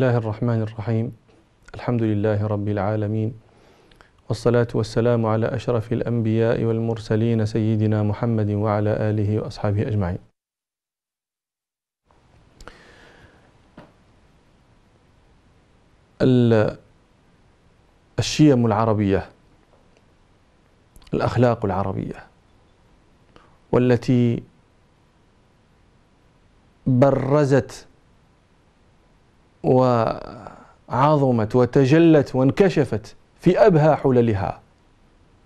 الله الرحمن الرحيم الحمد لله رب العالمين والصلاة والسلام على أشرف الأنبياء والمرسلين سيدنا محمد وعلى آله وأصحابه أجمعين الشيم العربية الأخلاق العربية والتي برزت وعظمت وتجلت وانكشفت في أبهى حللها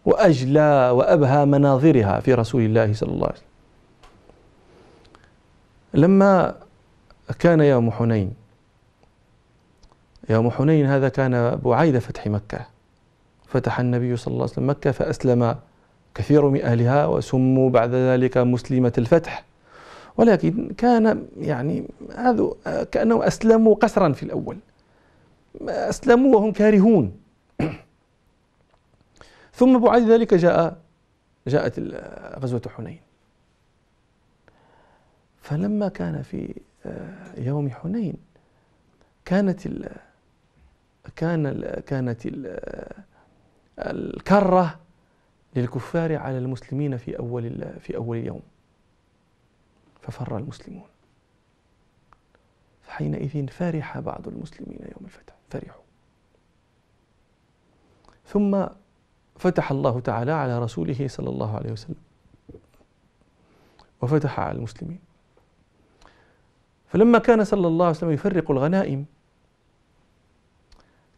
وأجلى وأبهى مناظرها في رسول الله صلى الله عليه وسلم لما كان يوم حنين يوم حنين هذا كان بعيد فتح مكة فتح النبي صلى الله عليه وسلم مكة فأسلم كثير من أهلها وسموا بعد ذلك مسلمة الفتح ولكن كان يعني هذا كأنه أسلموا قسرا في الأول أسلموا وهم كارهون ثم بعد ذلك جاء جاءت غزوة حنين فلما كان في آه، يوم حنين كانت الـ كان الـ كانت الـ الكرة للكفار على المسلمين في أول في أول يوم ففر المسلمون فحينئذ فرح بعض المسلمين يوم الفتح فرحوا ثم فتح الله تعالى على رسوله صلى الله عليه وسلم وفتح على المسلمين فلما كان صلى الله عليه وسلم يفرق الغنائم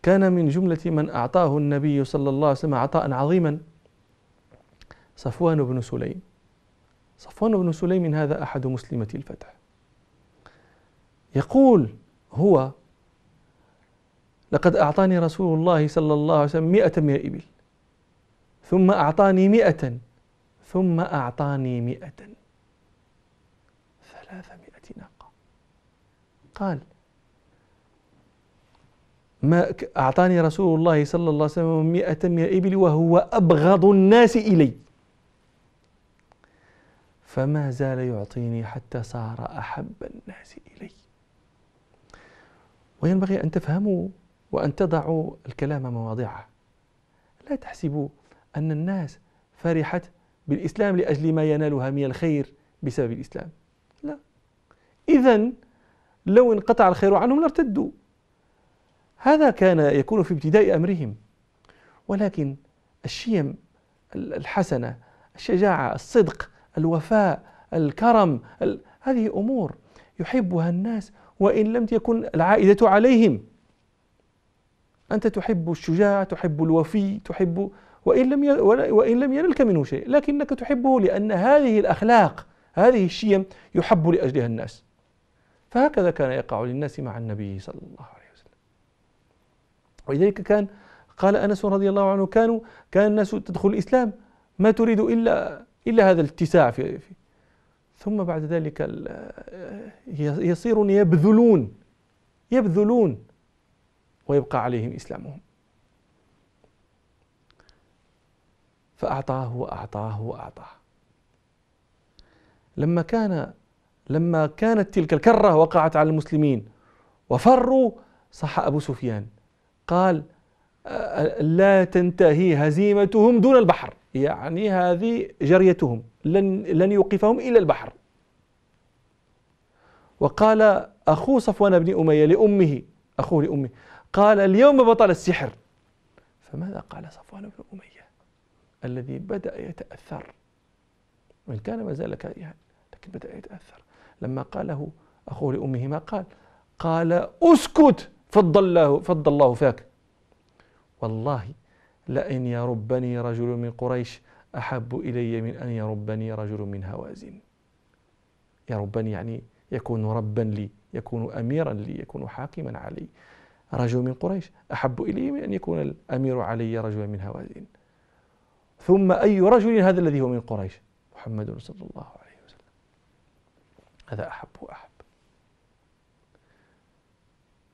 كان من جملة من أعطاه النبي صلى الله عليه وسلم عطاء عظيما صفوان بن سليم صفوان بن سليم هذا أحد مسلمة الفتح يقول هو لقد أعطاني رسول الله صلى الله عليه وسلم مئة من الإبل ثم أعطاني مئة ثم أعطاني مئة ثلاثمائة ناقة قال ما أعطاني رسول الله صلى الله عليه وسلم مئة من الإبل وهو أبغض الناس إلي فما زال يعطيني حتى صار أحب الناس إلي وينبغي أن تفهموا وأن تضعوا الكلام مواضعه لا تحسبوا أن الناس فرحت بالإسلام لأجل ما ينالها من الخير بسبب الإسلام لا إذا لو انقطع الخير عنهم لارتدوا هذا كان يكون في ابتداء أمرهم ولكن الشيم الحسنة الشجاعة الصدق الوفاء الكرم هذه امور يحبها الناس وان لم تكن العائده عليهم انت تحب الشجاع تحب الوفي تحب وان لم وان لم ينلك منه شيء لكنك تحبه لان هذه الاخلاق هذه الشيم يحب لاجلها الناس فهكذا كان يقع للناس مع النبي صلى الله عليه وسلم ولذلك كان قال انس رضي الله عنه كانوا كان الناس تدخل الاسلام ما تريد الا إلا هذا الاتساع في ثم بعد ذلك يصيرون يبذلون يبذلون ويبقى عليهم إسلامهم فأعطاه وأعطاه وأعطاه لما كان لما كانت تلك الكرة وقعت على المسلمين وفروا صح أبو سفيان قال لا تنتهي هزيمتهم دون البحر يعني هذه جريتهم لن لن يوقفهم الى البحر وقال اخو صفوان بن اميه لامه اخوه لامه قال اليوم بطل السحر فماذا قال صفوان بن اميه الذي بدا يتاثر وان كان ما زال كارها يعني، لكن بدا يتاثر لما قاله اخوه لامه ما قال قال اسكت فضل الله فضل الله فاك والله لئن يربني رجل من قريش أحب إلي من أن يربني رجل من هوازن يربني يعني يكون ربا لي يكون أميرا لي يكون حاكما علي رجل من قريش أحب إلي من أن يكون الأمير علي رجلا من هوازن ثم أي رجل هذا الذي هو من قريش محمد صلى الله عليه وسلم هذا أحب وأحب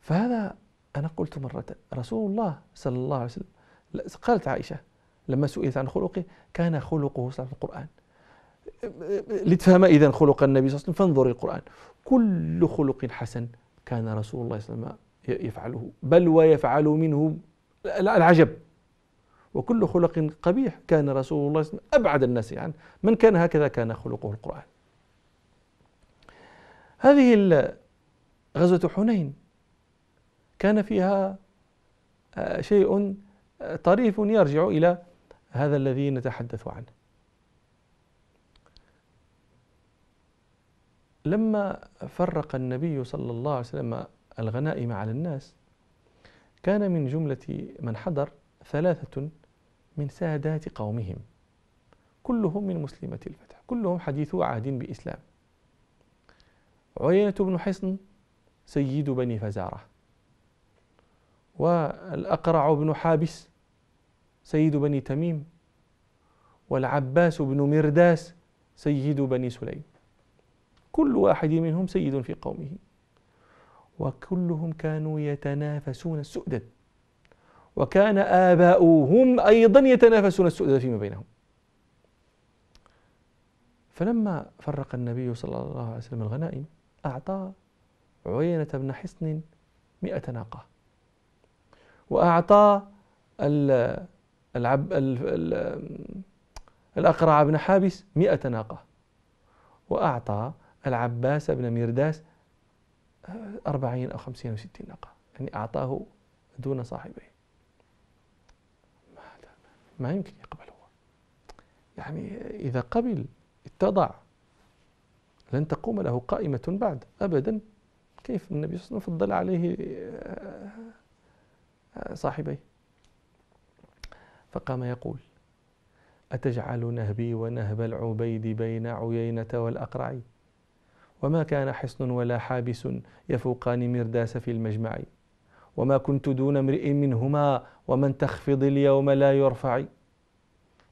فهذا أنا قلت مرة رسول الله صلى الله عليه وسلم قالت عائشة لما سئلت عن خلقه كان خلقه صلاة القرآن لتفهم إذا خلق النبي صلى الله عليه وسلم فانظر القرآن كل خلق حسن كان رسول الله صلى الله عليه وسلم يفعله بل ويفعل منه العجب وكل خلق قبيح كان رسول الله صلى الله عليه وسلم أبعد الناس عنه يعني من كان هكذا كان خلقه القرآن هذه غزوة حنين كان فيها آه، شيء طريف يرجع إلى هذا الذي نتحدث عنه لما فرق النبي صلى الله عليه وسلم الغنائم على الناس كان من جملة من حضر ثلاثة من سادات قومهم كلهم من مسلمة الفتح كلهم حديثو عهد بإسلام عيينة بن حصن سيد بني فزارة والأقرع بن حابس سيد بني تميم والعباس بن مرداس سيد بني سليم كل واحد منهم سيد في قومه وكلهم كانوا يتنافسون السؤدد وكان آباؤهم أيضا يتنافسون السؤدد فيما بينهم فلما فرق النبي صلى الله عليه وسلم الغنائم أعطى عيينة بن حصن مئة ناقة وأعطى العب الأقرع بن حابس مئة ناقة وأعطى العباس بن مرداس آه، أربعين أو خمسين أو ستين ناقة يعني أعطاه دون صاحبه ما يمكن يقبل هو يعني إذا قبل اتضع لن تقوم له قائمة بعد أبدا كيف النبي صلى الله عليه وسلم فضل عليه آه، آه، صاحبيه فقام يقول أتجعل نهبي ونهب العبيد بين عيينة والأقرع وما كان حصن ولا حابس يفوقان مرداس في المجمع وما كنت دون امرئ منهما ومن تخفض اليوم لا يرفع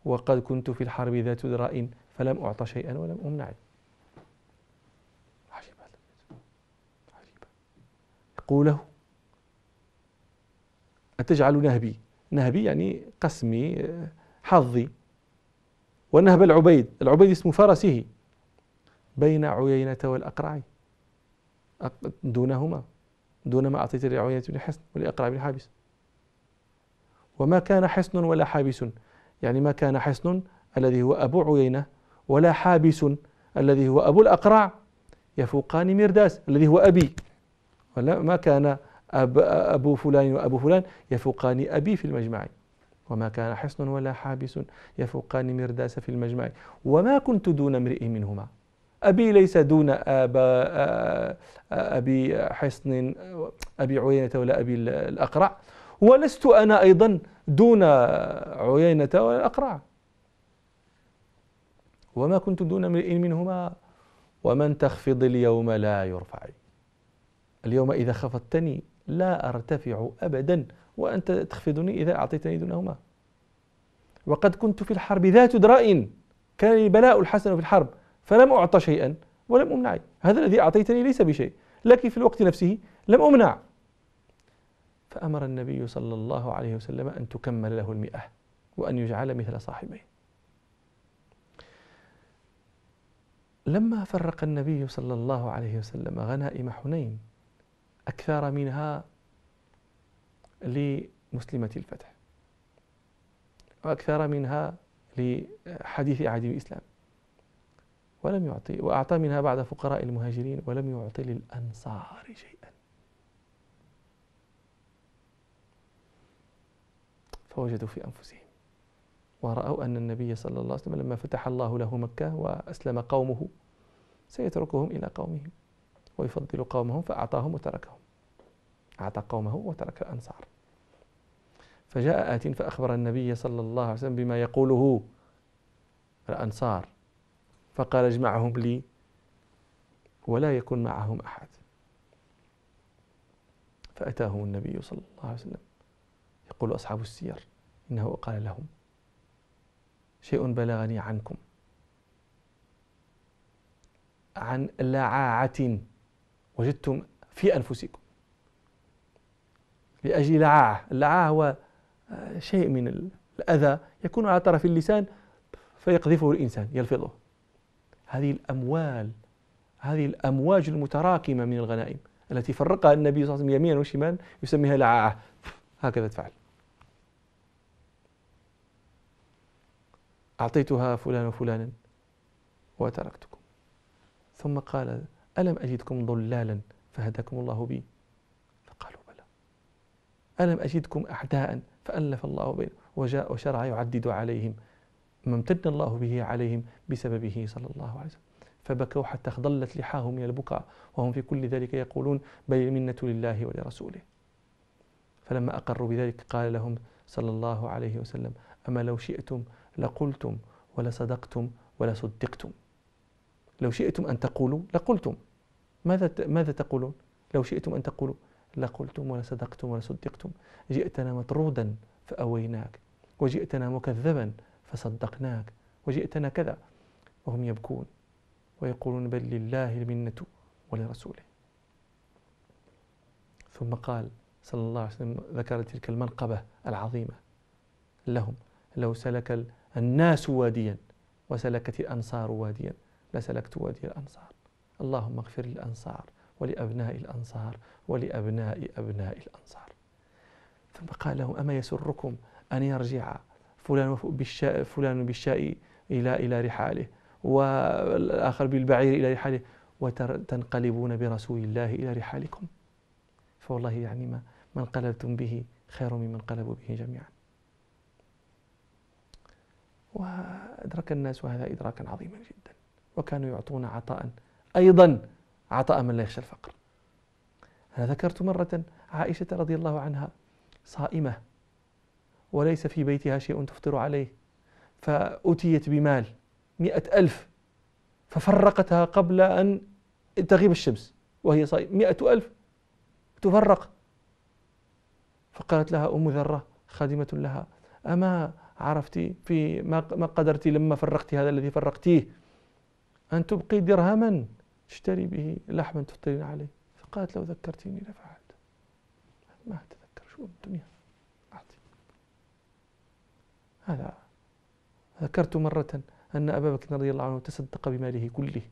وقد كنت في الحرب ذات دراء فلم أعط شيئا ولم أمنع عجيب عجيب أتجعل نهبي نهبي يعني قسمي حظي ونهب العبيد العبيد اسم فرسه بين عيينة والأقرع دونهما دون ما أعطيت لعيينة بن حسن ولأقرع بن حابس وما كان حسن ولا حابس يعني ما كان حسن الذي هو أبو عيينة ولا حابس الذي هو أبو الأقرع يفوقان مرداس الذي هو أبي ولا ما كان أب أبو فلان وأبو فلان يفوقان أبي في المجمع وما كان حصن ولا حابس يفوقان مرداس في المجمع وما كنت دون امرئ منهما أبي ليس دون أبا أبي حصن أبي عيينة ولا أبي الأقرع ولست أنا أيضا دون عيينة ولا الأقرع وما كنت دون امرئ منهما ومن تخفض اليوم لا يرفع اليوم إذا خفضتني لا أرتفع أبدا وأنت تخفضني إذا أعطيتني دونهما وقد كنت في الحرب ذات دراء كان لي بلاء الحسن في الحرب فلم أعطى شيئا ولم أمنع هذا الذي أعطيتني ليس بشيء لكن في الوقت نفسه لم أمنع فأمر النبي صلى الله عليه وسلم أن تكمل له المئة وأن يجعل مثل صاحبيه لما فرق النبي صلى الله عليه وسلم غنائم حنين أكثر منها لمسلمة الفتح وأكثر منها لحديث عهد الإسلام ولم يعطي وأعطى منها بعد فقراء المهاجرين ولم يعطي للأنصار شيئا فوجدوا في أنفسهم ورأوا أن النبي صلى الله عليه وسلم لما فتح الله له مكة وأسلم قومه سيتركهم إلى قومهم ويفضل قومهم فأعطاهم وتركهم أعطى قومه وترك الأنصار فجاء آت فأخبر النبي صلى الله عليه وسلم بما يقوله الأنصار فقال اجمعهم لي ولا يكن معهم أحد فأتاهم النبي صلى الله عليه وسلم يقول أصحاب السير إنه قال لهم شيء بلغني عنكم عن لعاعة وجدتم في أنفسكم لأجل لعاعة اللعاعة هو آه، شيء من الأذى يكون على طرف اللسان فيقذفه الإنسان يلفظه هذه الأموال هذه الأمواج المتراكمة من الغنائم التي فرقها النبي صلى الله عليه وسلم يمينا وشمالا يسميها لعاعة هكذا تفعل أعطيتها فلان وفلانا وتركتكم ثم قال ألم أجدكم ضلالا فهداكم الله بي فقالوا بلى ألم أجدكم أعداء فألف الله بينهم وجاء وشرع يعدد عليهم ما امتد الله به عليهم بسببه صلى الله عليه وسلم فبكوا حتى خضلت لحاهم من البكاء وهم في كل ذلك يقولون بل منة لله ولرسوله فلما أقروا بذلك قال لهم صلى الله عليه وسلم أما لو شئتم لقلتم ولصدقتم ولصدقتم لو شئتم أن تقولوا لقلتم ماذا ماذا تقولون؟ لو شئتم أن تقولوا لقلتم ولا صدقتم ولا صدقتم جئتنا مطرودا فأويناك وجئتنا مكذبا فصدقناك وجئتنا كذا وهم يبكون ويقولون بل لله المنة ولرسوله ثم قال صلى الله عليه وسلم ذكر تلك المنقبة العظيمة لهم لو سلك الناس واديا وسلكت الأنصار واديا لسلكت وادي الأنصار اللهم اغفر للأنصار ولأبناء الأنصار ولأبناء أبناء الأنصار ثم قال لهم أما يسركم أن يرجع فلان بالشاء فلان بالشاء إلى إلى رحاله والآخر بالبعير إلى رحاله وتنقلبون برسول الله إلى رحالكم فوالله يعني ما ما انقلبتم به خير مما انقلبوا به جميعا وأدرك الناس هذا إدراكا عظيما جدا وكانوا يعطون عطاء أيضا عطاء من لا يخشى الفقر أنا ذكرت مرة عائشة رضي الله عنها صائمة وليس في بيتها شيء تفطر عليه فأتيت بمال مئة ألف ففرقتها قبل أن تغيب الشمس وهي صائمة مئة ألف تفرق فقالت لها أم ذرة خادمة لها أما عرفتي في ما قدرت لما فرقت هذا الذي فرقتيه أن تبقي درهما تشتري به لحما تفطرين عليه فقالت لو ذكرتيني لفعلت ما أتذكر شو الدنيا أعطي هذا ذكرت مرة أن أبا بكر رضي الله عنه تصدق بماله كله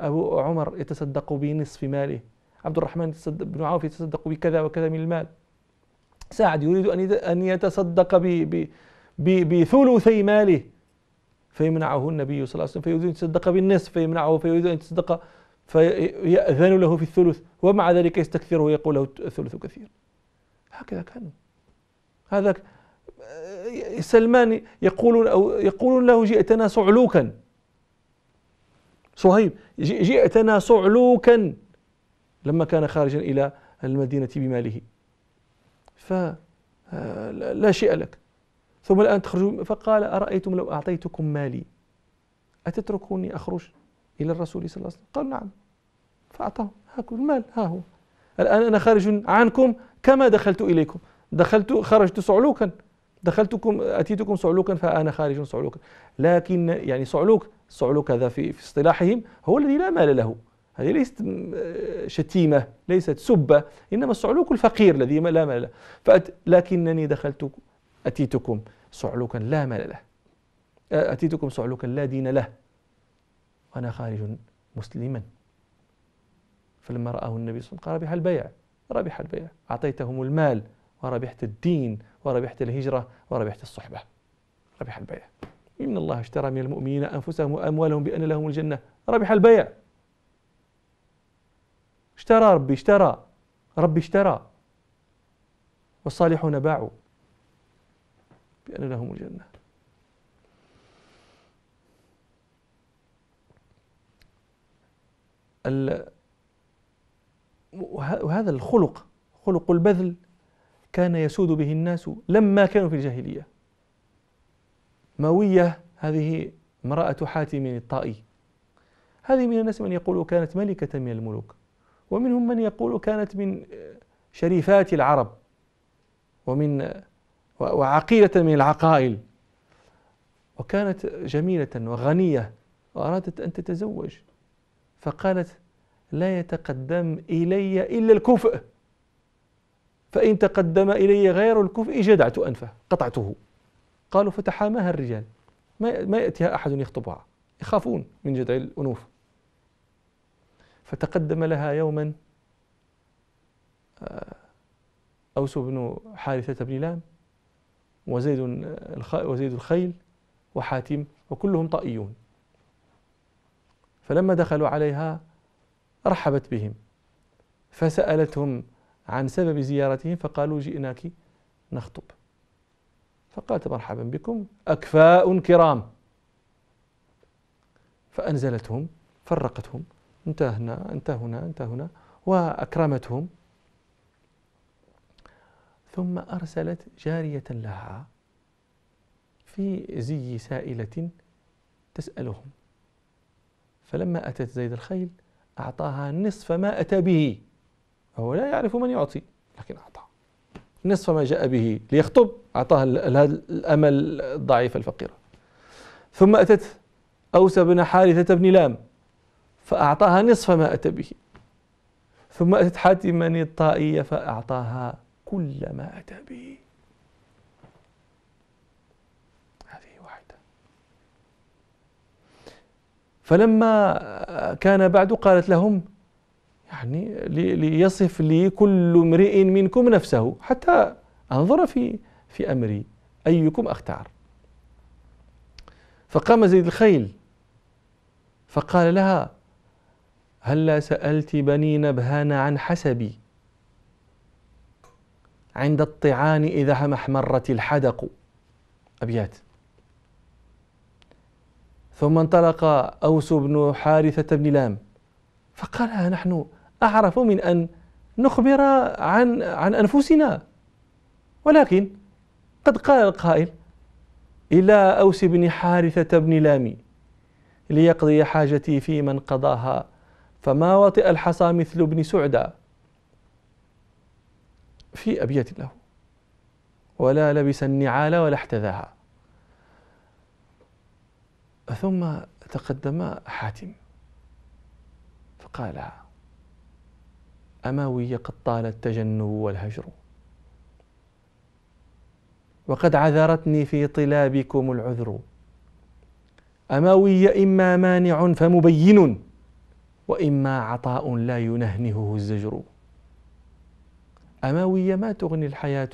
أبو عمر يتصدق بنصف ماله عبد الرحمن بن عوف يتصدق بكذا وكذا من المال سعد يريد أن يتصدق بثلثي ماله فيمنعه النبي صلى الله عليه وسلم فيريد أن يتصدق بالنصف فيمنعه فيريد أن يتصدق فيأذن له في الثلث ومع ذلك يستكثره ويقول له الثلث كثير هكذا كان هذا سلمان يقول أو يقول له جئتنا صعلوكا صهيب جئتنا صعلوكا لما كان خارجا إلى المدينة بماله فلا شيء لك ثم الآن تخرجوا فقال أرأيتم لو أعطيتكم مالي أتتركوني أخرج إلى الرسول صلى الله عليه وسلم قالوا نعم فأعطاه هاكم المال ها هو الآن أنا خارج عنكم كما دخلت إليكم دخلت خرجت صعلوكا دخلتكم أتيتكم صعلوكا فأنا خارج صعلوكا لكن يعني صعلوك صعلوك هذا في, في اصطلاحهم هو الذي لا مال له هذه ليست آه، شتيمة ليست سبة إنما الصعلوك الفقير الذي لا مال له لكنني دخلت أتيتكم صعلوكا لا مال له أتيتكم صعلوكا لا دين له وأنا خارج مسلما فلما رآه النبي صلى الله عليه وسلم قال ربح البيع ربح البيع أعطيتهم المال وربحت الدين وربحت الهجرة وربحت الصحبة ربح البيع إن الله اشترى من المؤمنين أنفسهم وأموالهم بأن لهم الجنة ربح البيع اشترى ربي اشترى ربي اشترى والصالحون باعوا بأن لهم الجنة وهذا الخلق خلق البذل كان يسود به الناس لما كانوا في الجاهلية ماوية هذه امرأة حاتم الطائي هذه من الناس من يقول كانت ملكة من الملوك ومنهم من يقول كانت من شريفات العرب ومن وعقيدة من العقائل وكانت جميلة وغنية وأرادت أن تتزوج فقالت لا يتقدم إلي إلا الكفء فإن تقدم إلي غير الكفء جدعت أنفه قطعته قالوا فتحاماها الرجال ما يأتيها أحد يخطبها يخافون من جدع الأنوف فتقدم لها يوما آه، أوس بن حارثة بن لام وزيد وزيد الخيل وحاتم وكلهم طائيون فلما دخلوا عليها رحبت بهم فسألتهم عن سبب زيارتهم فقالوا جئناك نخطب فقالت مرحبا بكم أكفاء كرام فأنزلتهم فرقتهم انتهى هنا انتهى هنا انتهى هنا وأكرمتهم ثم أرسلت جارية لها في زي سائلة تسألهم فلما أتت زيد الخيل أعطاها نصف ما أتى به هو لا يعرف من يعطي لكن أعطى نصف ما جاء به ليخطب أعطاها الأمل الضعيفة الفقيرة ثم أتت أوس بن حارثة بن لام فأعطاها نصف ما أتى به ثم أتت حاتما الطائية فأعطاها كل ما أتى به هذه واحدة فلما كان بعد قالت لهم يعني ليصف لي كل امرئ منكم نفسه حتى أنظر في في أمري أيكم أختار فقام زيد الخيل فقال لها هلا سألت بني نبهان عن حسبي عند الطعان إذا هم احمرت الحدق أبيات ثم انطلق أوس بن حارثة بن لام فقال آه، نحن أعرف من أن نخبر عن عن أنفسنا ولكن قد قال القائل إلى أوس بن حارثة بن لام ليقضي حاجتي في من قضاها فما وطئ الحصى مثل ابن سعدى في أبيات له ولا لبس النعال ولا احتذاها ثم تقدم حاتم فقال أموي قد طال التجنب والهجر وقد عذرتني في طلابكم العذر أموي إما مانع فمبين وإما عطاء لا ينهنهه الزجر أماوية ما تغني الحياة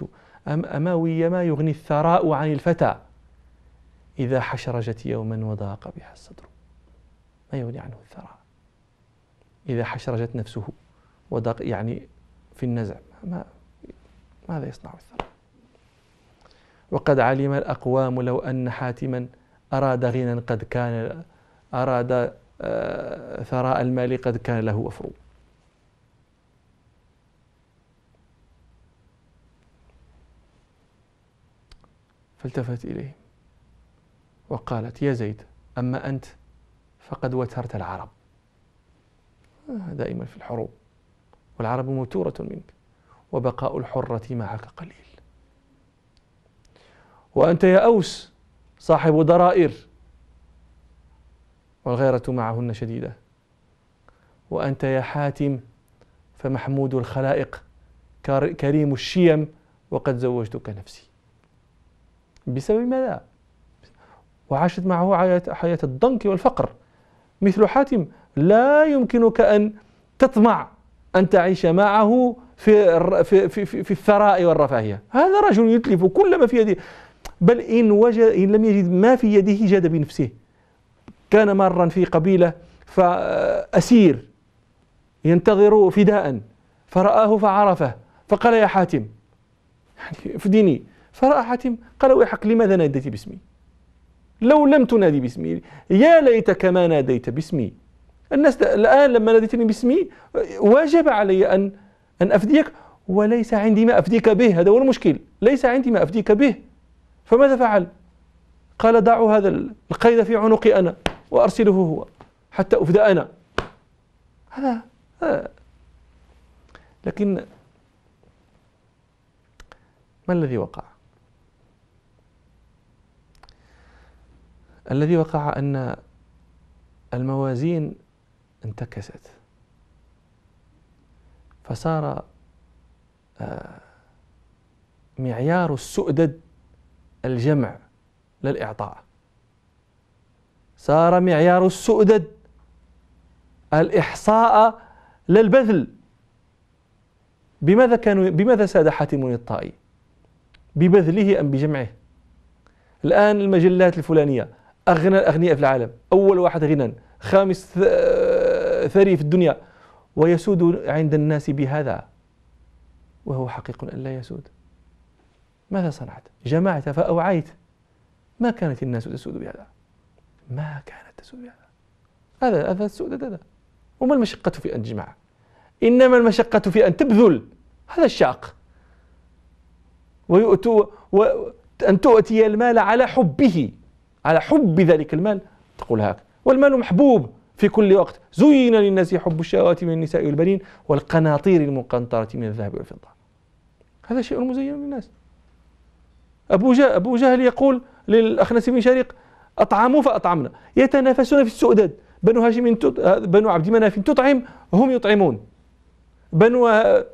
أم أما ما يغني الثراء عن الفتى إذا حشرجت يوما وضاق بها الصدر ما يغني عنه الثراء إذا حشرجت نفسه وضاق يعني في النزع ما ماذا يصنع الثراء وقد علم الأقوام لو أن حاتما أراد غنى قد كان أراد آه، ثراء المال قد كان له أفرو فالتفت إليه وقالت يا زيد أما أنت فقد وترت العرب آه، دائما في الحروب والعرب موتورة منك وبقاء الحرة معك قليل وأنت يا أوس صاحب ضرائر والغيرة معهن شديدة وأنت يا حاتم فمحمود الخلائق كريم الشيم وقد زوجتك نفسي بسبب ماذا؟ وعاشت معه حياة الضنك والفقر مثل حاتم لا يمكنك أن تطمع أن تعيش معه في في في, في الثراء والرفاهية هذا رجل يتلف كل ما في يده بل إن وجد إن لم يجد ما في يده جاد بنفسه كان مرا في قبيلة فأسير ينتظر فداء فرآه فعرفه فقال يا حاتم يعني فديني فرأى حاتم قال ويحك لماذا ناديت باسمي لو لم تنادي باسمي يا ليتك ما ناديت باسمي الناس الآن لما ناديتني باسمي واجب علي أن أن أفديك وليس عندي ما أفديك به هذا هو المشكل ليس عندي ما أفديك به فماذا فعل قال ضعوا هذا القيد في عنقي أنا وأرسله هو حتى أفدى أنا هذا لكن ما الذي وقع الذي وقع أن الموازين انتكست فصار آه، معيار السؤدد الجمع للإعطاء صار معيار السؤدد الإحصاء للبذل بماذا كانوا بماذا ساد حاتم الطائي؟ ببذله أم بجمعه؟ الآن المجلات الفلانية أغنى الأغنياء في العالم أول واحد غنى خامس ثري في الدنيا ويسود عند الناس بهذا وهو حقيق أن لا يسود ماذا صنعت؟ جمعت فأوعيت ما كانت الناس تسود بهذا ما كانت تسود بهذا هذا هذا السود هذا وما المشقة في أن تجمع إنما المشقة في أن تبذل هذا الشاق ويؤتوا وأن تؤتي المال على حبه على حب ذلك المال تقول هكذا والمال محبوب في كل وقت زين للناس حب الشهوات من النساء والبنين والقناطير المقنطرة من الذهب والفضة هذا شيء مزين للناس أبو, جهل أبو جهل يقول للأخنس بن شريق أطعموا فأطعمنا يتنافسون في السؤدد بنو هاشم بنو عبد مناف تطعم هم يطعمون بنو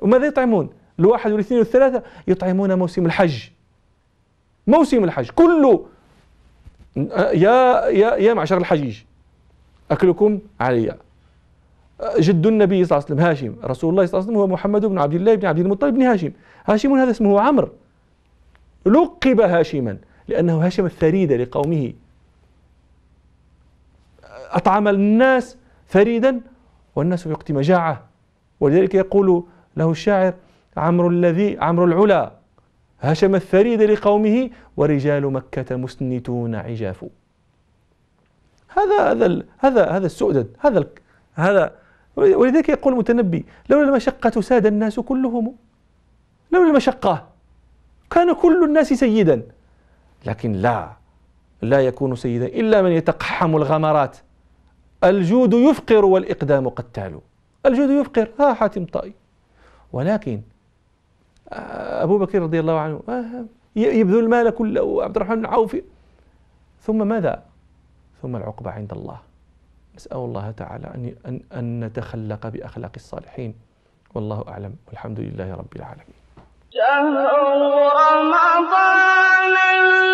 وماذا يطعمون؟ الواحد والاثنين والثلاثة يطعمون موسم الحج موسم الحج كل يا يا يا معشر الحجيج اكلكم علي جد النبي صلى الله عليه وسلم هاشم رسول الله صلى الله عليه وسلم هو محمد بن عبد الله بن عبد المطلب بن هاشم هاشم هذا اسمه عمرو لقب هاشما لأنه هاشم الثريد لقومه أطعم الناس ثريدا والناس في وقت مجاعة ولذلك يقول له الشاعر عمرو الذي عمرو العلا هشم الثريد لقومه ورجال مكة مسنتون عجاف هذا هذا هذا هذا السؤدد هذا هذا ولذلك يقول المتنبي لولا المشقة ساد الناس كلهم لولا المشقة كان كل الناس سيدا لكن لا لا يكون سيدا إلا من يتقحم الغمرات الجود يفقر والإقدام قتال الجود يفقر ها حاتم طائي ولكن أبو بكر رضي الله عنه آه، يبذل المال كله وعبد الرحمن بن عوف ثم ماذا؟ ثم العقبة عند الله نسأل الله تعالى أن أن نتخلق بأخلاق الصالحين والله أعلم والحمد لله رب العالمين شهر رمضان